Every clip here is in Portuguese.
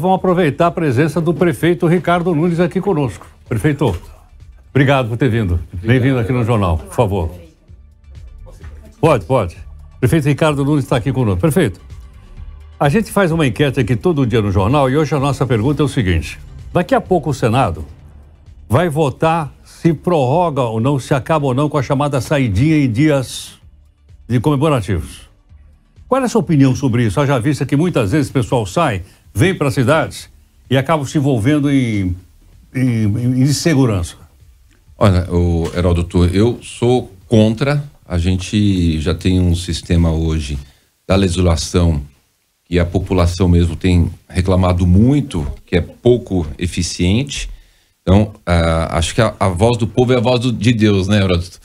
Vamos aproveitar a presença do prefeito Ricardo Nunes aqui conosco. Prefeito, obrigado por ter vindo. Bem-vindo aqui no jornal, por favor. Pode, pode. Prefeito Ricardo Nunes está aqui conosco. Prefeito, a gente faz uma enquete aqui todo dia no jornal e hoje a nossa pergunta é o seguinte: daqui a pouco o Senado vai votar se prorroga ou não, se acaba ou não com a chamada saidinha em dias de comemorativos. Qual é a sua opinião sobre isso? já vista que muitas vezes o pessoal sai vêm para as cidades e acabam se envolvendo em, em, em insegurança? Olha, o Heródoto, doutor, eu sou contra. A gente já tem um sistema hoje da legislação que a população mesmo tem reclamado muito, que é pouco eficiente. Então, acho que a, a, voz do povo é a voz do, de Deus, né, Heródoto?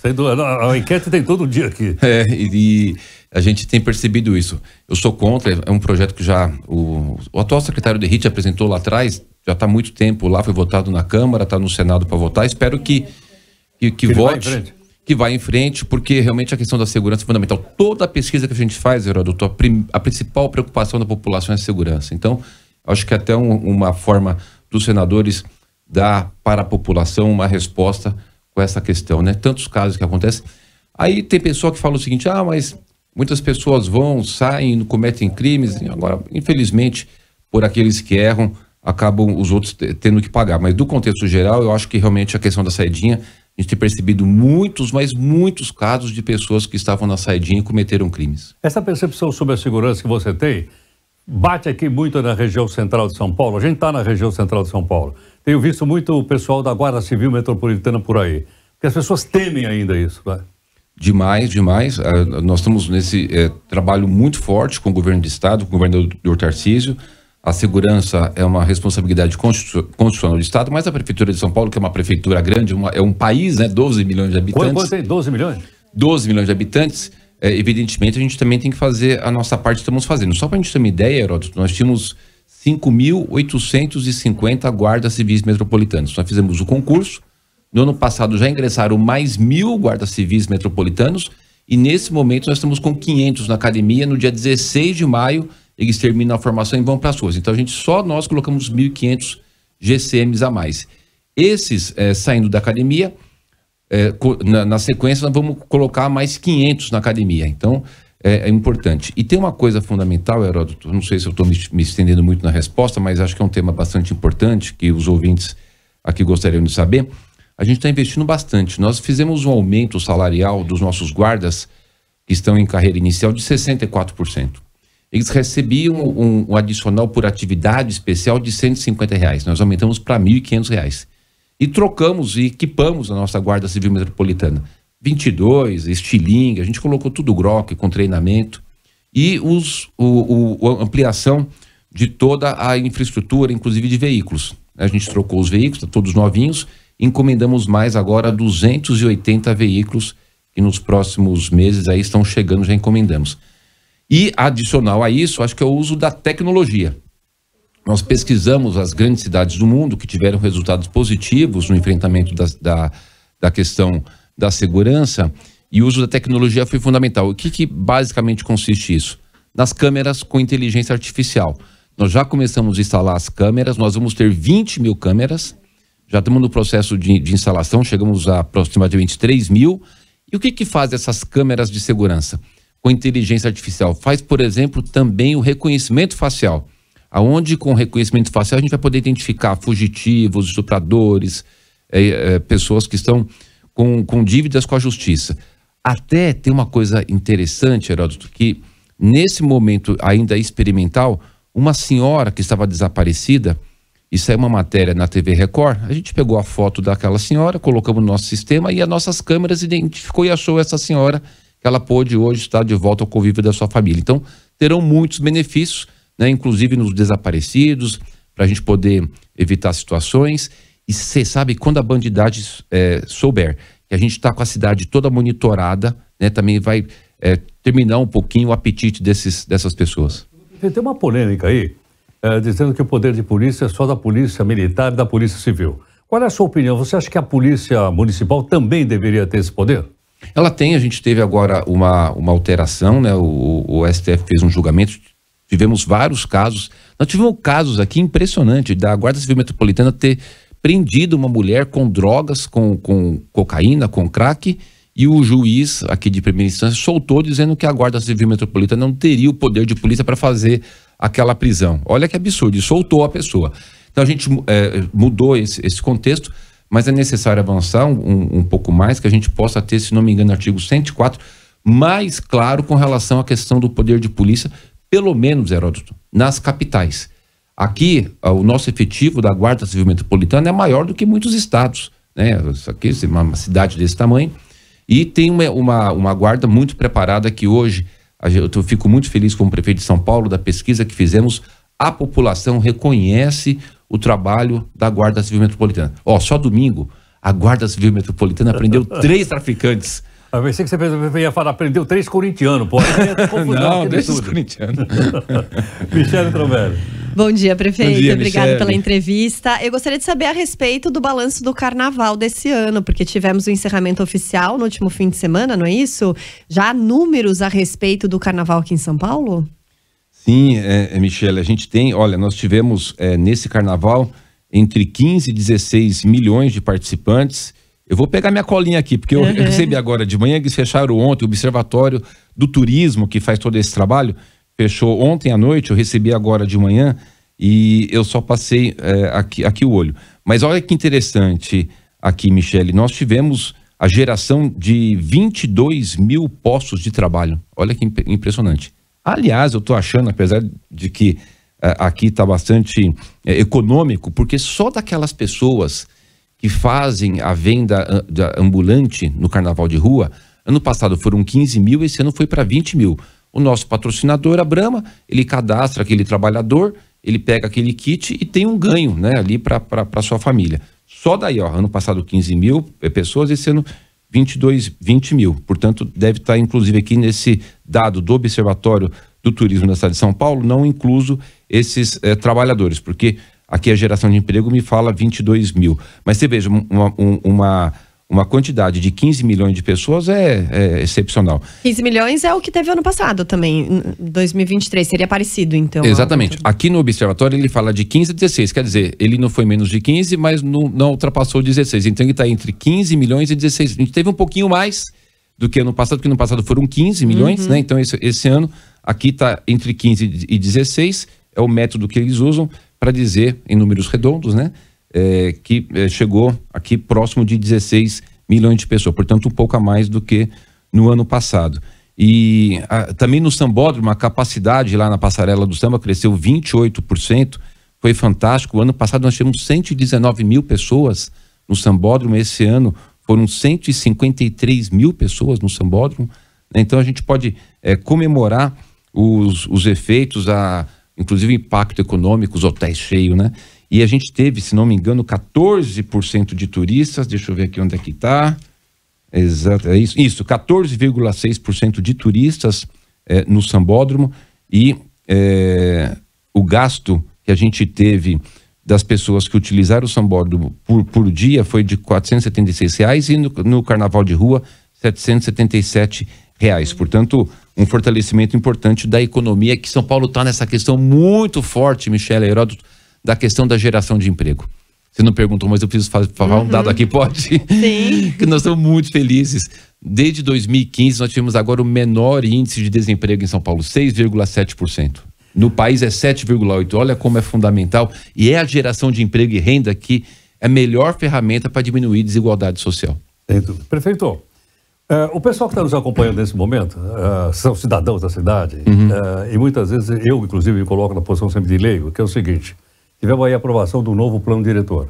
A enquete tem todo dia aqui. É, e, a gente tem percebido isso. Eu sou contra, é um projeto que já o, o atual secretário de RIT apresentou lá atrás, já está há muito tempo lá, foi votado na Câmara, está no Senado para votar. Espero que, que, que, que vote, que vá em frente, porque realmente a questão da segurança é fundamental. Toda a pesquisa que a gente faz, Herodoto, a, prim, a principal preocupação da população é a segurança. Então, acho que é até um, uma forma dos senadores dar para a população uma resposta com essa questão, né? Tantos casos que acontecem. Aí tem pessoa que fala o seguinte: ah, mas Muitas pessoas vão, saem, cometem crimes. Agora, infelizmente, por aqueles que erram, acabam os outros tendo que pagar. Mas do contexto geral, eu acho que realmente a questão da saidinha, a gente tem percebido muitos, mas muitos casos de pessoas que estavam na saidinha e cometeram crimes. Essa percepção sobre a segurança que você tem bate aqui muito na região central de São Paulo. A gente está na região central de São Paulo. Tenho visto muito o pessoal da Guarda Civil Metropolitana por aí. Porque as pessoas temem ainda isso, né? Demais, demais. Ah, nós estamos nesse eh, trabalho muito forte com o governo do estado, com o governador Tarcísio. A segurança é uma responsabilidade constitucional do Estado, mas a Prefeitura de São Paulo, que é uma prefeitura grande, uma, é um país, né? 12 milhões de habitantes. Quanto tem? 12 milhões? 12 milhões de habitantes. É, evidentemente, a gente também tem que fazer a nossa parte, estamos fazendo. Só para a gente ter uma ideia, Heródoto, nós tínhamos 5.850 guardas civis metropolitanos. Nós fizemos o concurso, no ano passado já ingressaram mais mil guardas civis metropolitanos e nesse momento nós estamos com 500 na academia. No dia 16 de maio eles terminam a formação e vão para as ruas. Então a gente só nós colocamos 1.500 GCMs a mais. Esses é, saindo da academia, é, na, na, sequência nós vamos colocar mais 500 na academia. Então é, é importante. E tem uma coisa fundamental, Heródoto, não sei se eu estou me, me estendendo muito na resposta, mas acho que é um tema bastante importante que os ouvintes aqui gostariam de saber a gente está investindo bastante. Nós fizemos um aumento salarial dos nossos guardas que estão em carreira inicial de 64%. Eles recebiam um, um adicional por atividade especial de 150 reais. Nós aumentamos para 1.500 reais. E trocamos e equipamos a nossa Guarda Civil Metropolitana. 22, estilingue, a gente colocou tudo groque com treinamento e os, o, o, ampliação de toda a infraestrutura, inclusive de veículos. A gente trocou os veículos, tá todos novinhos, encomendamos mais agora 280 veículos que nos próximos meses aí estão chegando, já encomendamos. E adicional a isso, acho que é o uso da tecnologia. Nós pesquisamos as grandes cidades do mundo que tiveram resultados positivos no enfrentamento da, da, da questão da segurança e o uso da tecnologia foi fundamental. O que, que basicamente consiste isso? Nas câmeras com inteligência artificial. Nós já começamos a instalar as câmeras, nós vamos ter 20 mil câmeras já estamos no processo de, de instalação, chegamos a aproximadamente 3 mil. E o que, que faz essas câmeras de segurança com inteligência artificial? Faz, por exemplo, também o reconhecimento facial, aonde com reconhecimento facial a gente vai poder identificar fugitivos, estupradores, é, é, pessoas que estão com, com dívidas com a justiça. Até tem uma coisa interessante, Heródoto, que nesse momento ainda experimental, uma senhora que estava desaparecida, isso é uma matéria na TV Record. A gente pegou a foto daquela senhora, colocamos no nosso sistema e as nossas câmeras identificou e achou essa senhora que ela pôde hoje estar de volta ao convívio da sua família. Então, terão muitos benefícios, né? inclusive nos desaparecidos, para a gente poder evitar situações. E você sabe, quando a bandidagem é, souber que a gente está com a cidade toda monitorada, né? também vai é, terminar um pouquinho o apetite desses, dessas pessoas. tem uma polêmica aí eh, dizendo que o poder de polícia é só da polícia militar e da polícia civil. Qual é a sua opinião? Você acha que a polícia municipal também deveria ter esse poder? Ela tem, a gente teve agora uma, uma alteração, né? O, o STF fez um julgamento, tivemos vários casos. Nós tivemos casos aqui impressionantes da Guarda Civil Metropolitana ter prendido uma mulher com drogas, com, com cocaína, com crack, e o juiz aqui de primeira instância soltou dizendo que a Guarda Civil Metropolitana não teria o poder de polícia para fazer aquela prisão. Olha que absurdo, e soltou a pessoa. Então a gente é, mudou esse, esse, contexto, mas é necessário avançar um, um pouco mais, que a gente possa ter, se não me engano, artigo 104, mais claro com relação à questão do poder de polícia, pelo menos, Heródoto, nas capitais. Aqui, o nosso efetivo da Guarda Civil Metropolitana é maior do que muitos estados. Né? Aqui, uma cidade desse tamanho, e tem uma, uma, uma guarda muito preparada que hoje, eu fico muito feliz com o prefeito de São Paulo, da pesquisa que fizemos, a população reconhece o trabalho da Guarda Civil Metropolitana. Ó, só domingo, a Guarda Civil Metropolitana prendeu três traficantes eu pensei que você ia falar, aprendeu três corintianos, pô. Não, deixa né, os corintianos. Michele Trovelli. Bom dia, prefeito. Bom dia, Obrigada Michele. pela entrevista. Eu gostaria de saber a respeito do balanço do carnaval desse ano, porque tivemos o um encerramento oficial no último fim de semana, não é isso? Já há números a respeito do carnaval aqui em São Paulo? Sim, é, é Michele, a gente tem, olha, nós tivemos é, nesse carnaval entre 15 e 16 milhões de participantes eu vou pegar minha colinha aqui, porque eu, uhum. recebi agora de manhã, eles fecharam ontem, o Observatório do Turismo, que faz todo esse trabalho, fechou ontem à noite, eu recebi agora de manhã, e eu só passei é, aqui, aqui o olho. Mas olha que interessante aqui, Michele, nós tivemos a geração de 22 mil postos de trabalho. Olha que imp impressionante. Aliás, eu estou achando, apesar de que eh, aqui está bastante eh, econômico, porque só daquelas pessoas que fazem a venda ah, ambulante no carnaval de rua, ano passado foram 15 mil, esse ano foi para 20 mil. O nosso patrocinador, a Brahma, ele cadastra aquele trabalhador, ele pega aquele kit e tem um ganho né, ali para sua família. Só daí, ó, ano passado 15 mil eh, pessoas, esse ano 22, 20 mil. Portanto, deve estar tá, inclusive aqui nesse dado do Observatório do Turismo da Cidade de São Paulo, não incluso esses é, trabalhadores, porque aqui a geração de emprego me fala 22 mil. Mas você veja, uma, uma, uma quantidade de 15 milhões de pessoas é, é, excepcional. 15 milhões é o que teve ano passado também, 2023, seria parecido então. Exatamente. Aqui no observatório ele fala de 15 a 16, quer dizer, ele não foi menos de 15, mas não, não ultrapassou 16. Então ele está entre 15 milhões e 16. A gente teve um pouquinho mais do que ano passado, porque no passado foram 15 milhões, uhum. né? Então esse, esse ano aqui está entre 15 e 16, é o método que eles usam para dizer, em números redondos, né, é, que é, chegou aqui próximo de 16 milhões de pessoas, portanto, um pouco a mais do que no ano passado. E a, também no sambódromo, a capacidade lá na passarela do samba cresceu 28%, foi fantástico. O ano passado nós tivemos 119 mil pessoas no sambódromo, esse ano foram 153 mil pessoas no sambódromo. Né. Então a gente pode é, comemorar os, os efeitos, a, inclusive impacto econômico, os hotéis cheios, né? E a gente teve, se não me engano, 14% de turistas. Deixa eu ver aqui onde é que está. Exato, é isso. Isso, 14,6% de turistas é, no sambódromo e é, o gasto que a gente teve das pessoas que utilizaram o sambódromo por, por dia foi de 476 reais e no, no carnaval de rua 777 reais. Portanto, um fortalecimento importante da economia, que São Paulo está nessa questão muito forte, Michele Heródoto, da questão da geração de emprego. Você não perguntou, mas eu preciso falar uhum. um dado uhum. aqui, pode? Sim. que nós estamos muito felizes. Desde 2015, nós tivemos agora o menor índice de desemprego em São Paulo, 6,7%. No país é 7,8%. Olha como é fundamental. E é a geração de emprego e renda que é a melhor ferramenta para diminuir desigualdade social. Prefeito, é, o pessoal que está nos acompanhando nesse momento uh, são cidadãos da cidade uhum. uh, e muitas vezes eu, inclusive, me coloco na posição sempre de leigo, que é o seguinte: tivemos aí a aprovação do novo plano diretor,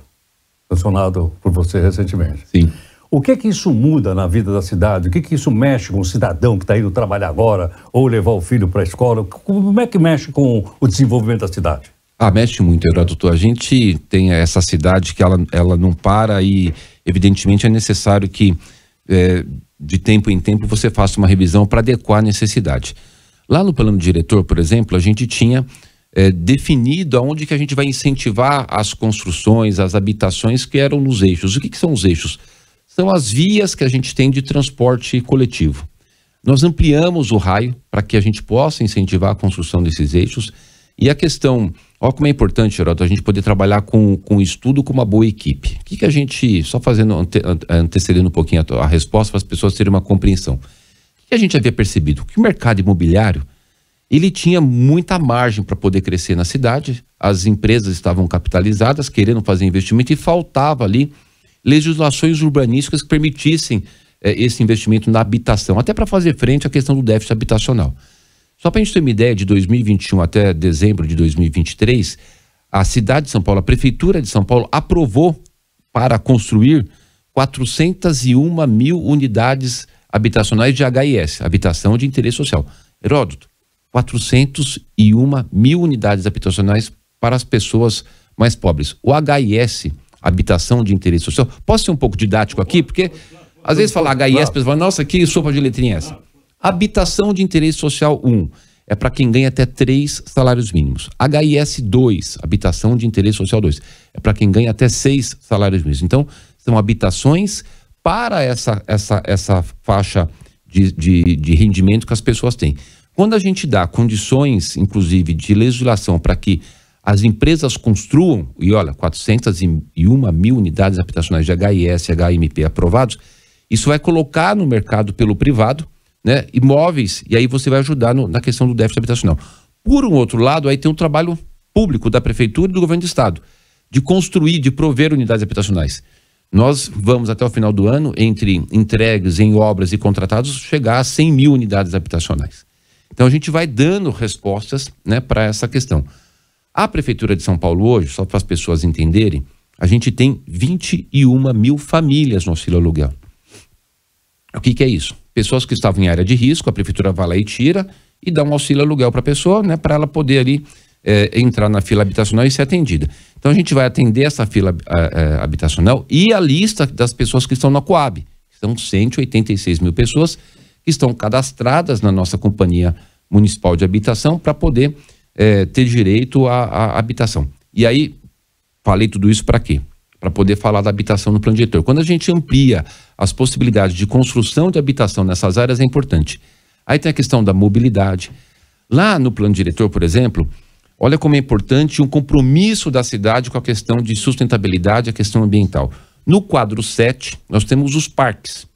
sancionado por você recentemente. Sim. O que é que isso muda na vida da cidade? O que é que isso mexe com o cidadão que está indo trabalhar agora ou levar o filho para a escola? Como é que mexe com o desenvolvimento da cidade? Ah, mexe muito, Heródoto. A gente tem essa cidade que ela, ela não para e, evidentemente, é necessário que é, de tempo em tempo você faça uma revisão para adequar a necessidade. Lá no plano diretor, por exemplo, a gente tinha é, definido aonde que a gente vai incentivar as construções, as habitações que eram nos eixos. O que, que são os eixos? São as vias que a gente tem de transporte coletivo. Nós ampliamos o raio para que a gente possa incentivar a construção desses eixos e a questão Olha como é importante, Geraldo, a gente poder trabalhar com, com estudo com uma boa equipe. O que, que a gente, só fazendo, ante, antecedendo um pouquinho a, a resposta para as pessoas terem uma compreensão. O que a gente havia percebido? Que o mercado imobiliário, ele tinha muita margem para poder crescer na cidade, as empresas estavam capitalizadas, querendo fazer investimento e faltava ali legislações urbanísticas que permitissem eh, esse investimento na habitação, até para fazer frente à questão do déficit habitacional. Só para a gente ter uma ideia, de 2021 até dezembro de 2023, a cidade de São Paulo, a prefeitura de São Paulo aprovou para construir 401 mil unidades habitacionais de HIS, habitação de interesse social. Heródoto, 401 mil unidades habitacionais para as pessoas mais pobres. O HIS, habitação de interesse social, posso ser um pouco didático aqui, porque às vezes fala HIS, pessoal, nossa, que sopa de letrinha é essa? Habitação de interesse social 1 um, é para quem ganha até três salários mínimos. HIS 2, habitação de interesse social 2, é para quem ganha até seis salários mínimos. Então, são habitações para essa, essa, essa faixa de, de, de rendimento que as pessoas têm. Quando a gente dá condições, inclusive, de legislação para que as empresas construam, e olha, 401 mil unidades habitacionais de HIS e HMP aprovados, isso vai colocar no mercado pelo privado né, imóveis, e aí você vai ajudar no, na questão do déficit habitacional. Por um outro lado, aí tem um trabalho público da prefeitura e do governo do estado de construir, de prover unidades habitacionais. Nós vamos até o final do ano, entre entregues em obras e contratados, chegar a 100 mil unidades habitacionais. Então a gente vai dando respostas né, para essa questão. A Prefeitura de São Paulo hoje, só para as pessoas entenderem, a gente tem 21 mil famílias no auxílio aluguel. O que, que é isso? pessoas que estavam em área de risco, a prefeitura vai lá e tira e dá um auxílio aluguel para a pessoa, né, para ela poder ali é, entrar na fila habitacional e ser atendida. Então a gente vai atender essa fila a, ah, a, é, habitacional e a lista das pessoas que estão na Coab. São 186 mil pessoas que estão cadastradas na nossa companhia municipal de habitação para poder é, ter direito à, à, habitação. E aí, falei tudo isso para quê? Para poder falar da habitação no plano diretor. Quando a gente amplia as possibilidades de construção de habitação nessas áreas é importante. Aí tem a questão da mobilidade. Lá no plano diretor, por exemplo, olha como é importante um compromisso da cidade com a questão de sustentabilidade, a questão ambiental. No quadro 7, nós temos os parques.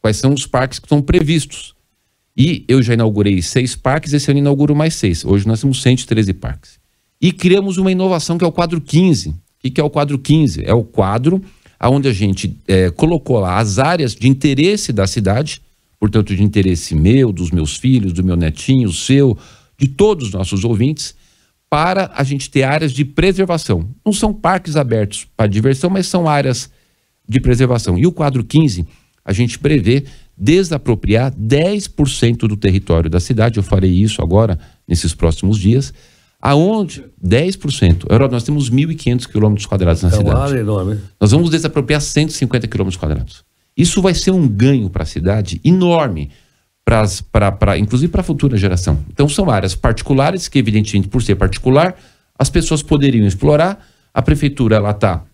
Quais são os parques que estão previstos? E eu já inaugurei seis parques, esse ano inauguro mais seis. Hoje nós temos 113 parques. E criamos uma inovação que é o quadro 15. O que é o quadro 15? É o quadro onde a gente é, colocou lá as áreas de interesse da cidade, portanto, de interesse meu, dos meus filhos, do meu netinho, seu, de todos os nossos ouvintes, para a gente ter áreas de preservação. Não são parques abertos para diversão, mas são áreas de preservação. E o quadro 15, a gente prevê desapropriar 10% do território da cidade. Eu farei isso agora, nesses próximos dias Aonde? 10%. Europa, nós temos 1.500 quilômetros quadrados na é cidade. Uma área enorme. Nós vamos desapropriar 150 quilômetros quadrados. Isso vai ser um ganho para a cidade enorme, pras, pra, pra, inclusive para a futura geração. Então, são áreas particulares que, evidentemente, por ser particular, as pessoas poderiam explorar. A prefeitura está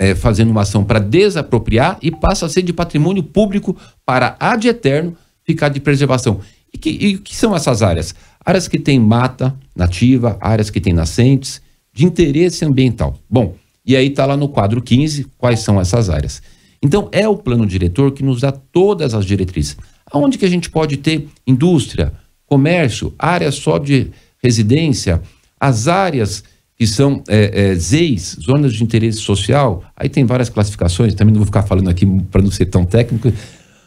é, fazendo uma ação para desapropriar e passa a ser de patrimônio público para ad eterno ficar de preservação. E que, que são essas áreas? áreas que têm mata nativa, áreas que têm nascentes, de interesse ambiental. Bom, e aí está lá no quadro 15 quais são essas áreas. Então, é o plano diretor que nos dá todas as diretrizes. Aonde que a gente pode ter indústria, comércio, área só de residência, as áreas que são é, é, ZEIS, zonas de interesse social, aí tem várias classificações, também não vou ficar falando aqui para não ser tão técnico,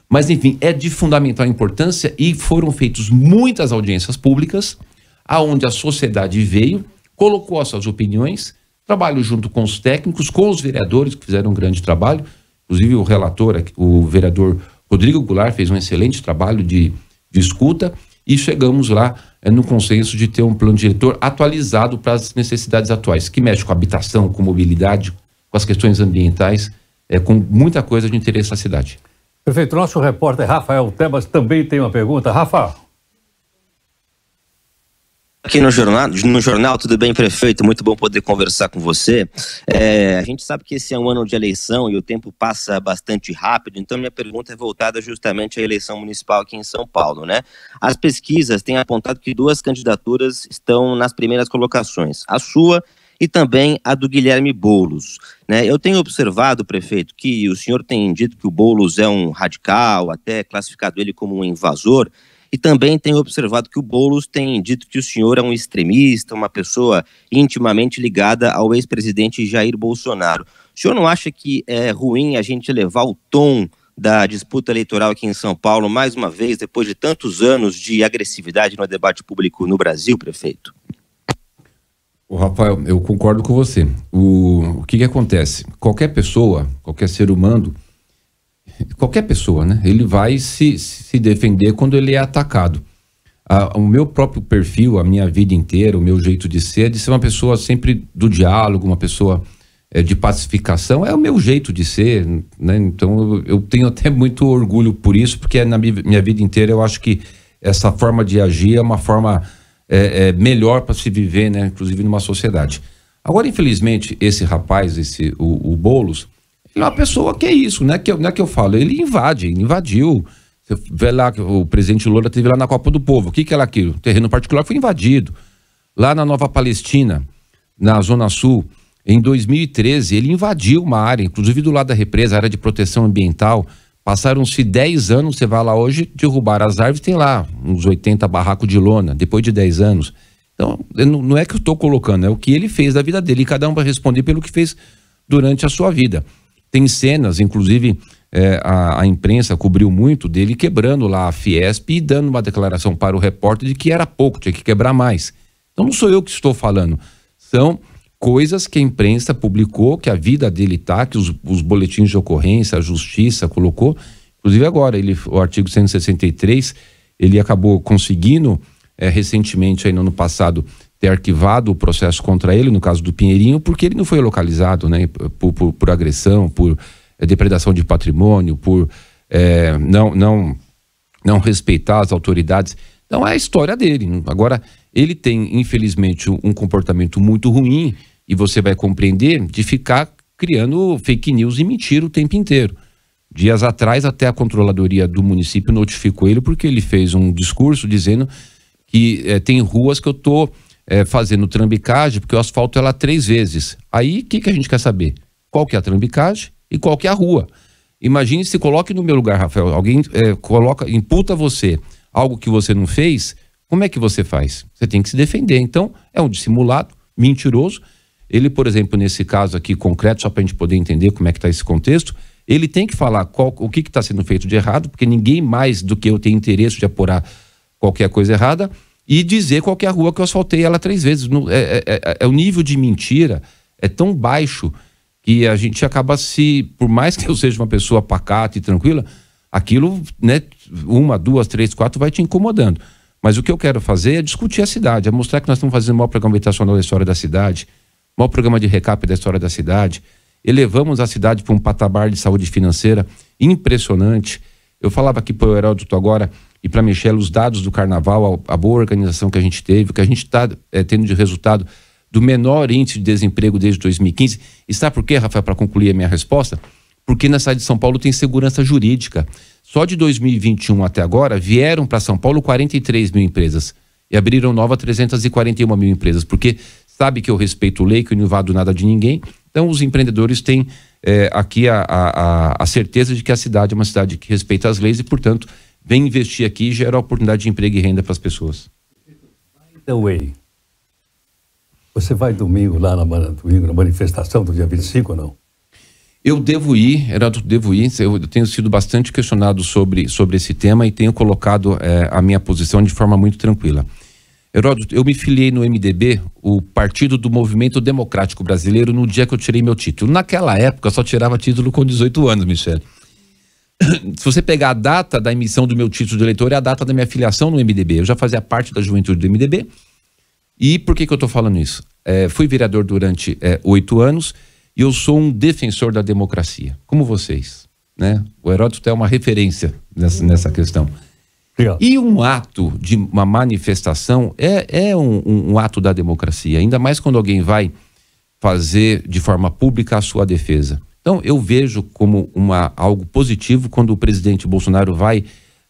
mas, enfim, é de fundamental importância e foram feitas muitas audiências públicas, aonde a sociedade veio, colocou as suas opiniões, trabalho junto com os técnicos, com os vereadores que fizeram um grande trabalho, inclusive o relator, o vereador Rodrigo Goulart fez um excelente trabalho de, de escuta e chegamos lá é, no consenso de ter um plano diretor atualizado para as necessidades atuais, que mexe com habitação, com mobilidade, com as questões ambientais, é, com muita coisa de interesse à cidade. Perfeito. Nosso repórter Rafael Tebas também tem uma pergunta. Rafael. Aqui no jornal, no jornal, tudo bem, prefeito? Muito bom poder conversar com você. É, a gente sabe que esse é um ano de eleição e o tempo passa bastante rápido, então minha pergunta é voltada justamente à eleição municipal aqui em São Paulo, né? As pesquisas têm apontado que duas candidaturas estão nas primeiras colocações, a sua e também a do Guilherme Boulos. Né? Eu tenho observado, prefeito, que o senhor tem dito que o Boulos é um radical, até classificado ele como um invasor, e também tenho observado que o Boulos tem dito que o senhor é um extremista, uma pessoa intimamente ligada ao ex-presidente Jair Bolsonaro. O senhor não acha que é ruim a gente levar o tom da disputa eleitoral aqui em São Paulo, mais uma vez, depois de tantos anos de agressividade no debate público no Brasil, prefeito? O Rafael, eu concordo com você. O, o que, que acontece? Qualquer pessoa, qualquer ser humano, qualquer pessoa, né? Ele vai se, se defender quando ele é atacado. o meu próprio perfil, a minha vida inteira, o meu jeito de ser, é de ser uma pessoa sempre do diálogo, uma pessoa é, de pacificação, é o meu jeito de ser, né? Então eu, eu tenho até muito orgulho por isso, porque é na minha, minha vida inteira eu acho que essa forma de agir é uma forma é, é melhor para se viver, né? Inclusive numa sociedade. Agora, infelizmente, esse rapaz, esse o, o Boulos, ele é uma pessoa que é isso, né? Que, não é que eu falo, ele invade, ele invadiu. Você vê lá, o presidente Lula teve lá na Copa do Povo. O que, que ela quer? O terreno particular foi invadido. Lá na Nova Palestina, na Zona Sul, em 2013, ele invadiu uma área, inclusive do lado da represa, área de proteção ambiental. Passaram-se 10 anos, você vai lá hoje, derrubar as árvores, tem lá uns 80 barracos de lona, depois de 10 anos. Então, não é que eu estou colocando, é o que ele fez da vida dele, e cada um vai responder pelo que fez durante a sua vida. Tem cenas, inclusive é, a, a, imprensa cobriu muito dele quebrando lá a Fiesp e dando uma declaração para o repórter de que era pouco, tinha que quebrar mais. Então não sou eu que estou falando, são coisas que a imprensa publicou, que a vida dele está, que os, os, boletins de ocorrência, a justiça colocou. Inclusive agora, ele, o artigo 163, ele acabou conseguindo, é, recentemente, aí no ano passado, ter arquivado o processo contra ele, no caso do Pinheirinho, porque ele não foi localizado né, por, por, por agressão, por é, depredação de patrimônio, por é, não, não, não respeitar as autoridades. Então é a história dele. Agora, ele tem, infelizmente, um comportamento muito ruim e você vai compreender, de ficar criando fake news e mentira o tempo inteiro. Dias atrás, até a controladoria do município notificou ele porque ele fez um discurso dizendo que é, tem ruas que eu tô é, fazendo trambicagem porque o asfalto ela três vezes. Aí, o que, que a gente quer saber? Qual que é a trambicagem e qual que é a rua? Imagine se coloque no meu lugar, Rafael. Alguém é, coloca, imputa você algo que você não fez. Como é que você faz? Você tem que se defender. Então, é um dissimulado, mentiroso ele, por exemplo, nesse caso aqui concreto, só para a gente poder entender como é que está esse contexto, ele tem que falar qual, o que está sendo feito de errado, porque ninguém mais do que eu tem interesse de apurar qualquer coisa errada, e dizer qual é a rua que eu asfaltei ela três vezes. É, é, é, é, o nível de mentira é tão baixo que a gente acaba se, por mais que eu seja uma pessoa pacata e tranquila, aquilo, né, uma, duas, três, quatro, vai te incomodando. Mas o que eu quero fazer é discutir a cidade, é mostrar que nós estamos fazendo o maior programa habitacional da história da cidade, maior programa de recap da história da cidade. Elevamos a cidade para um patamar de saúde financeira impressionante. Eu falava aqui para o Heródoto agora e para a Michelle os dados do carnaval, a, a, boa organização que a gente teve, o que a gente está é, eh, tendo de resultado do menor índice de desemprego desde 2015. E sabe por quê, Rafael, para concluir a minha resposta? Porque na cidade de São Paulo tem segurança jurídica. Só de 2021 até agora vieram para São Paulo 43 mil empresas e abriram nova 341 mil empresas, porque sabe que eu respeito lei, que eu não invado nada de ninguém. Então, os empreendedores têm é, aqui a, a, a, certeza de que a cidade é uma cidade que respeita as leis e, portanto, vem investir aqui e gera oportunidade de emprego e renda para as pessoas. By the way, você vai domingo lá na, domingo, na manifestação do dia 25 ou não? Eu devo ir, Heraldo, devo ir. Eu tenho sido bastante questionado sobre, sobre esse tema e tenho colocado é, a minha posição de forma muito tranquila. Heródoto, eu me filiei no MDB, o Partido do Movimento Democrático Brasileiro, no dia que eu tirei meu título. Naquela época, eu só tirava título com 18 anos, Michele. Se você pegar a data da emissão do meu título de eleitor, é a data da minha filiação no MDB. Eu já fazia parte da juventude do MDB. E por que, que eu estou falando isso? É, fui vereador durante é, oito é, anos e eu sou um defensor da democracia, como vocês. Né? O Heródoto é uma referência nessa, nessa questão. E um ato de uma manifestação é, é um, um, um ato da democracia, ainda mais quando alguém vai fazer de forma pública a sua defesa. Então, eu vejo como uma, algo positivo quando o presidente Bolsonaro vai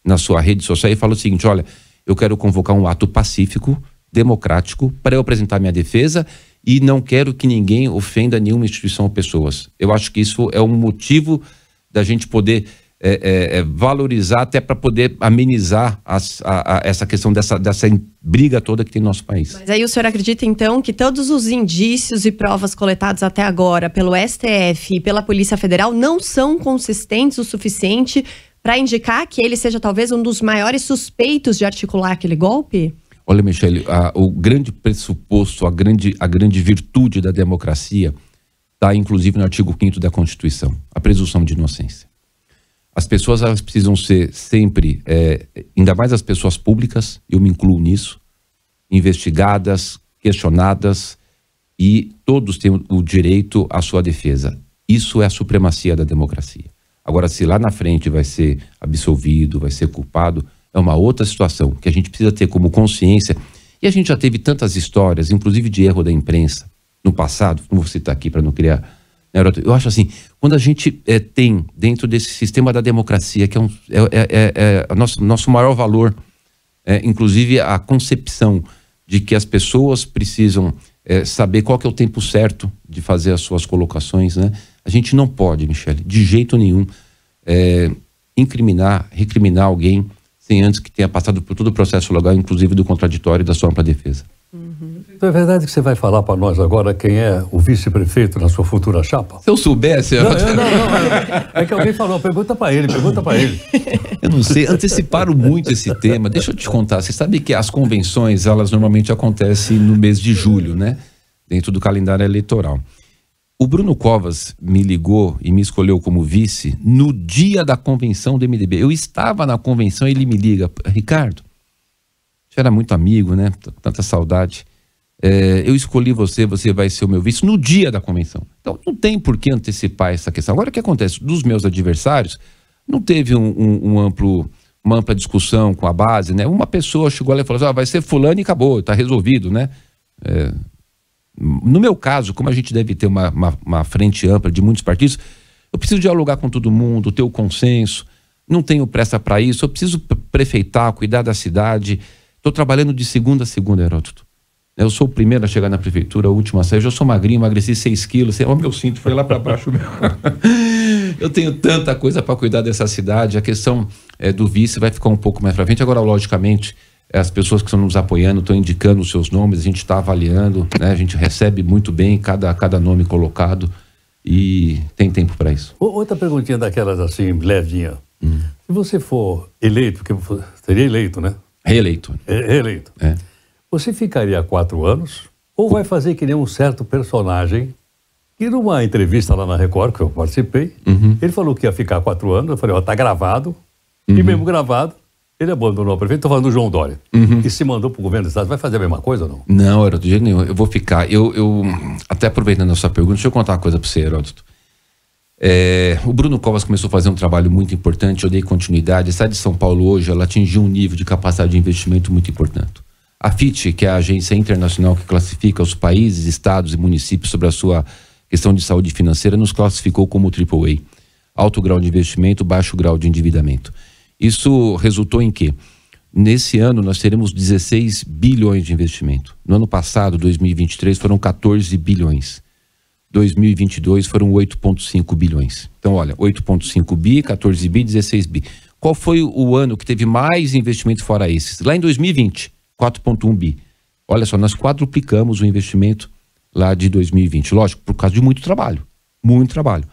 na sua rede social e fala o seguinte: olha, eu quero convocar um ato pacífico, democrático, para eu apresentar minha defesa e não quero que ninguém ofenda nenhuma instituição ou pessoas. Eu acho que isso é um motivo da gente poder é, é, é, valorizar até para poder amenizar as, a, a, essa questão dessa, dessa briga toda que tem no nosso país. Mas aí o senhor acredita então que todos os indícios e provas coletados até agora pelo STF e pela Polícia Federal não são consistentes o suficiente para indicar que ele seja talvez um dos maiores suspeitos de articular aquele golpe? Olha, Michele, a, o grande pressuposto, a grande, a grande virtude da democracia está inclusive no artigo 5 da Constituição, a presunção de inocência. As pessoas elas precisam ser sempre, é, ainda mais as pessoas públicas, eu me incluo nisso, investigadas, questionadas e todos têm o direito à sua defesa. Isso é a supremacia da democracia. Agora, se lá na frente vai ser absolvido, vai ser culpado, é uma outra situação que a gente precisa ter como consciência. E a gente já teve tantas histórias, inclusive de erro da imprensa, no passado, não vou citar aqui para não criar né, eu acho assim, quando a gente é, tem dentro desse sistema da democracia, que é, um, é, é, é, é nosso, nosso maior valor, é, inclusive a concepção de que as pessoas precisam eh, saber qual que é o tempo certo de fazer as suas colocações, né? A gente não pode, Michele, de jeito nenhum, eh, incriminar, recriminar alguém sem antes que tenha passado por todo o processo legal, inclusive do contraditório e da sua ampla defesa. Uhum. Então é verdade que você vai falar para nós agora quem é o vice-prefeito na sua futura chapa? Se eu soubesse... Eu... Não, eu, não, não, é, é que alguém falou, pergunta para ele, pergunta para ele. Eu não sei, anteciparam muito esse tema. Deixa eu te contar, você sabe que as convenções, elas normalmente acontecem no mês de julho, né? Dentro do calendário eleitoral. O Bruno Covas me ligou e me escolheu como vice no dia da convenção do MDB. Eu estava na convenção e ele me liga, Ricardo, você era muito amigo, né? Tanta saudade é, eu escolhi você, você vai ser o meu vice no dia da convenção. Então não tem por que antecipar essa questão. Agora o que acontece? Dos meus adversários, não teve um, um, um amplo, uma ampla discussão com a base, né? Uma pessoa chegou lá e falou assim, ah, vai ser fulano e acabou, está resolvido, né? É, no meu caso, como a gente deve ter uma, uma, uma frente ampla de muitos partidos, eu preciso dialogar com todo mundo, ter o consenso, não tenho pressa para isso, eu preciso prefeitar, cuidar da cidade, estou trabalhando de segunda a segunda, Heródoto. Eu sou o primeiro a chegar na prefeitura, a última a sair. Eu já sou magrinho, emagreci 6 quilos. Olha o meu cinto, foi lá para baixo. mesmo. eu tenho tanta coisa para cuidar dessa cidade. A questão é, do vice vai ficar um pouco mais para frente. Agora, logicamente, é, as pessoas que estão nos apoiando estão indicando os seus nomes, a gente está avaliando, né? a gente recebe muito bem cada, cada nome colocado e tem tempo para isso. Outra perguntinha daquelas assim, levinha. Hum. Se você for eleito, porque seria eleito, né? Reeleito. É, reeleito. É. Você ficaria quatro anos ou vai fazer que nem um certo personagem que numa entrevista lá na Record, que eu participei, uhum. ele falou que ia ficar quatro anos. Eu falei, ó, tá gravado. Uhum. E mesmo gravado, ele abandonou o prefeito. Estou falando do João Dória. Uhum. E se mandou para o governo do estado. Vai fazer a mesma coisa ou não? Não, Heródoto, de jeito nenhum. Eu vou ficar. Eu, eu até aproveitando a sua pergunta, deixa eu contar uma coisa para você, Heródoto. É, o Bruno Covas começou a fazer um trabalho muito importante, eu dei continuidade. A cidade de São Paulo hoje ela atingiu um nível de capacidade de investimento muito importante. A FIT, que é a agência internacional que classifica os países, estados e municípios sobre a sua questão de saúde financeira, nos classificou como AAA. Alto grau de investimento, baixo grau de endividamento. Isso resultou em quê? Nesse ano nós teremos 16 bilhões de investimento. No ano passado, 2023, foram 14 bilhões. 2022 foram 8,5 bilhões. Então, olha, 8,5 bi, 14 bi, 16 bi. Qual foi o ano que teve mais investimento fora esses? Lá em 2020. 4,1 bi. Olha só, nós quadruplicamos o investimento lá de 2020. Lógico, por causa de muito trabalho. Muito trabalho.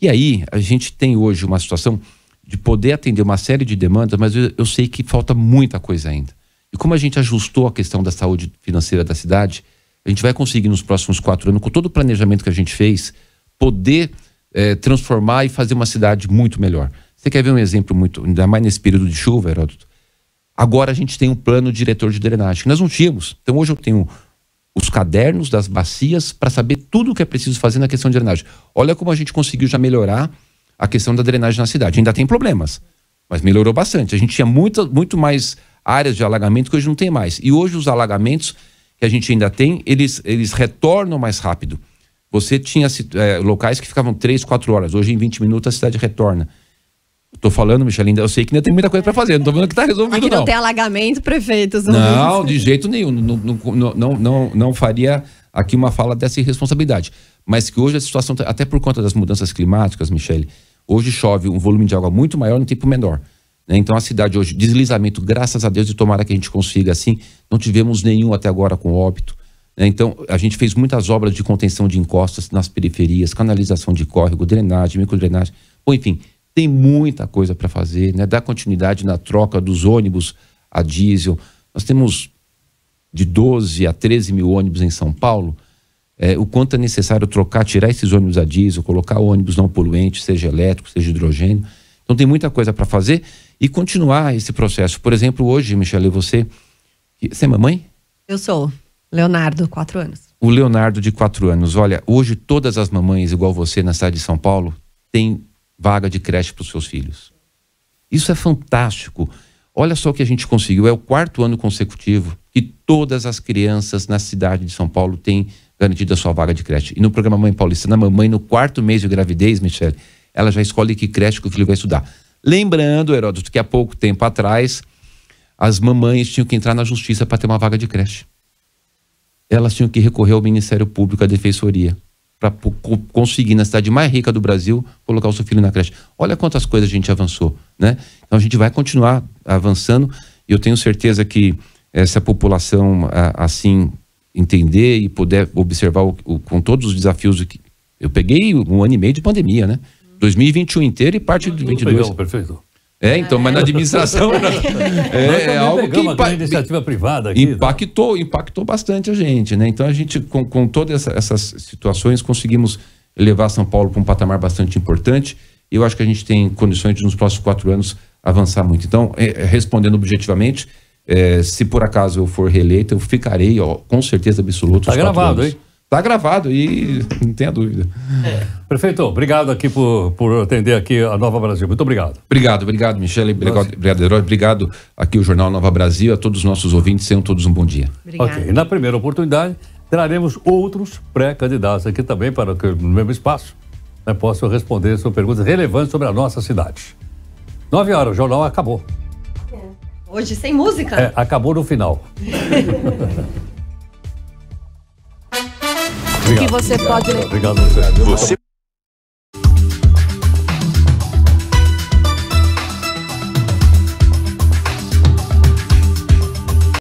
E aí, a gente tem hoje uma situação de poder atender uma série de demandas, mas eu, eu sei que falta muita coisa ainda. E como a gente ajustou a questão da saúde financeira da cidade, a gente vai conseguir nos próximos quatro anos, com todo o planejamento que a gente fez, poder eh, transformar e fazer uma cidade muito melhor. Você quer ver um exemplo muito, ainda mais nesse período de chuva, Heródoto? Agora a gente tem um plano diretor de drenagem, que nós não tínhamos. Então hoje eu tenho os cadernos das bacias para saber tudo o que é preciso fazer na questão de drenagem. Olha como a gente conseguiu já melhorar a questão da drenagem na cidade. Ainda tem problemas, mas melhorou bastante. A gente tinha muito, muito mais áreas de alagamento que hoje não tem mais. E hoje os alagamentos que a gente ainda tem, eles, eles retornam mais rápido. Você tinha é, locais que ficavam 3, 4 horas. Hoje, em 20 minutos, a cidade retorna. Tô falando, Michelinda, eu sei que ainda tem muita coisa para fazer, não tô vendo que tá resolvido Aqui não. não tem alagamento, prefeitos. Não, de jeito nenhum, não, não, não, não, não faria aqui uma fala dessa irresponsabilidade. Mas que hoje a situação, tá, até por conta das mudanças climáticas, Michele, hoje chove um volume de água muito maior no tempo menor. Né? Então a cidade hoje, deslizamento, graças a Deus, e tomara que a gente consiga assim, não tivemos nenhum até agora com óbito. Né? Então a gente fez muitas obras de contenção de encostas nas periferias, canalização de córrego, drenagem, microdrenagem, ou enfim, tem muita coisa para fazer, né? Dar continuidade na troca dos ônibus a diesel. Nós temos de 12 a 13 mil ônibus em São Paulo. É, o quanto é necessário trocar, tirar esses ônibus a diesel, colocar ônibus não poluentes, seja elétrico, seja hidrogênio. Então tem muita coisa para fazer e continuar esse processo. Por exemplo, hoje, Michele, você. Você é mamãe? Eu sou. Leonardo, quatro anos. O Leonardo de quatro anos. Olha, hoje todas as mamães, igual você, na cidade de São Paulo, têm vaga de creche para os seus filhos. Isso é fantástico. Olha só o que a gente conseguiu. É o quarto ano consecutivo que todas as crianças na cidade de São Paulo têm garantida a sua vaga de creche. E no programa Mãe Paulista, na mamãe, no quarto mês de gravidez, Michele, ela já escolhe que creche que o filho vai estudar. Lembrando, Heródoto, que há pouco tempo atrás, as mamães tinham que entrar na justiça para ter uma vaga de creche. Elas tinham que recorrer ao Ministério Público, à Defensoria para conseguir, na cidade mais rica do Brasil, colocar o seu filho na creche. Olha quantas coisas a gente avançou, né? Então a gente vai continuar avançando e eu tenho certeza que essa população, assim, entender e puder observar o, o, com todos os desafios que. Eu peguei um ano e meio de pandemia, né? 2021 uhum. inteiro e parte de 2022. Perfeito. É, então, mas na é. administração né? é, é algo que impa iniciativa privada aqui, impactou, tá? impactou bastante a gente, né? Então a gente com, com todas essa, essas situações conseguimos levar São Paulo para um patamar bastante importante. E eu acho que a gente tem condições de nos próximos quatro anos avançar muito. Então, é, é respondendo objetivamente, é, se por acaso eu for reeleito, eu ficarei, ó, com certeza absoluta. Está gravado, hein? Está gravado e não tenha dúvida. É. Prefeito, obrigado aqui por, por atender aqui a Nova Brasil. Muito obrigado. Obrigado, obrigado, Michele. Obrigado, obrigado, obrigado aqui o Jornal Nova Brasil, a todos os nossos ouvintes. Tenham todos um bom dia. Obrigado. Ok, na primeira oportunidade, traremos outros pré-candidatos aqui também para que no mesmo espaço né, possam responder suas perguntas relevantes sobre a nossa cidade. Nove horas, o jornal acabou. É. Hoje sem música? É, acabou no final. você pode ler. Obrigado, você.